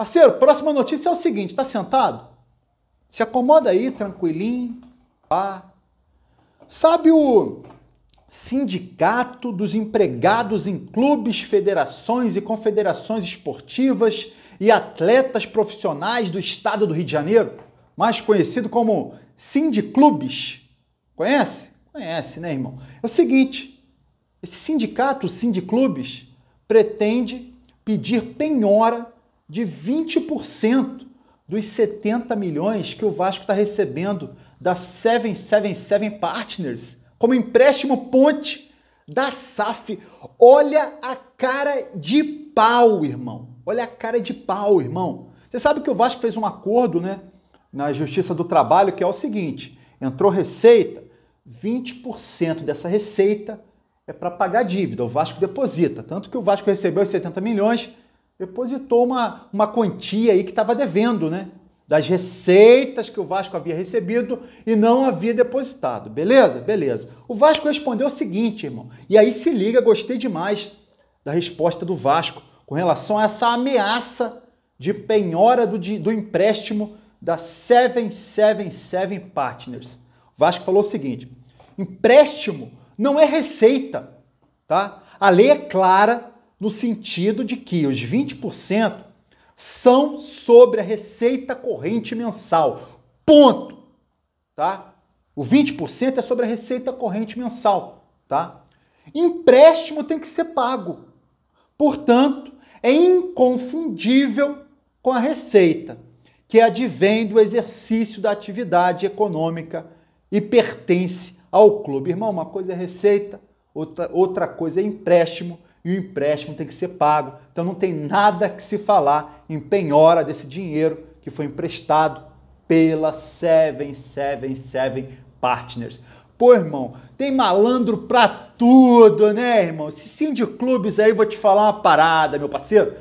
Parceiro, próxima notícia é o seguinte: tá sentado? Se acomoda aí, tranquilinho. Pá. Sabe o Sindicato dos Empregados em Clubes, Federações e Confederações Esportivas e Atletas Profissionais do Estado do Rio de Janeiro, mais conhecido como Sindiclubes? Conhece? Conhece, né, irmão? É o seguinte: esse sindicato, o Sindiclubes, pretende pedir penhora de 20% dos 70 milhões que o Vasco está recebendo da 777 Partners como empréstimo ponte da SAF. Olha a cara de pau, irmão. Olha a cara de pau, irmão. Você sabe que o Vasco fez um acordo, né, na Justiça do Trabalho, que é o seguinte: entrou receita, 20% dessa receita é para pagar dívida. O Vasco deposita, tanto que o Vasco recebeu os 70 milhões, depositou uma, uma quantia aí que estava devendo, né? Das receitas que o Vasco havia recebido e não havia depositado. Beleza? Beleza. O Vasco respondeu o seguinte, irmão. E aí se liga, gostei demais da resposta do Vasco com relação a essa ameaça de penhora do, de, do empréstimo da 777 Partners. O Vasco falou o seguinte: empréstimo não é receita, tá? A lei é clara no sentido de que os 20% são sobre a receita corrente mensal. Ponto. Tá? O 20% é sobre a receita corrente mensal, tá? Empréstimo tem que ser pago. Portanto, é inconfundível com a receita, que advém do exercício da atividade econômica e pertence ao clube. Irmão, uma coisa é receita, outra, outra coisa é empréstimo e o empréstimo tem que ser pago. Então não tem nada que se falar em penhora desse dinheiro que foi emprestado pela 777 Partners. Pô, irmão, tem malandro pra tudo, né, irmão? Esse sim de clubes aí, vou te falar uma parada, meu parceiro.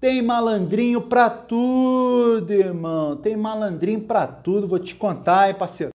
Tem malandrinho pra tudo, irmão. Tem malandrinho pra tudo, vou te contar, hein, parceiro.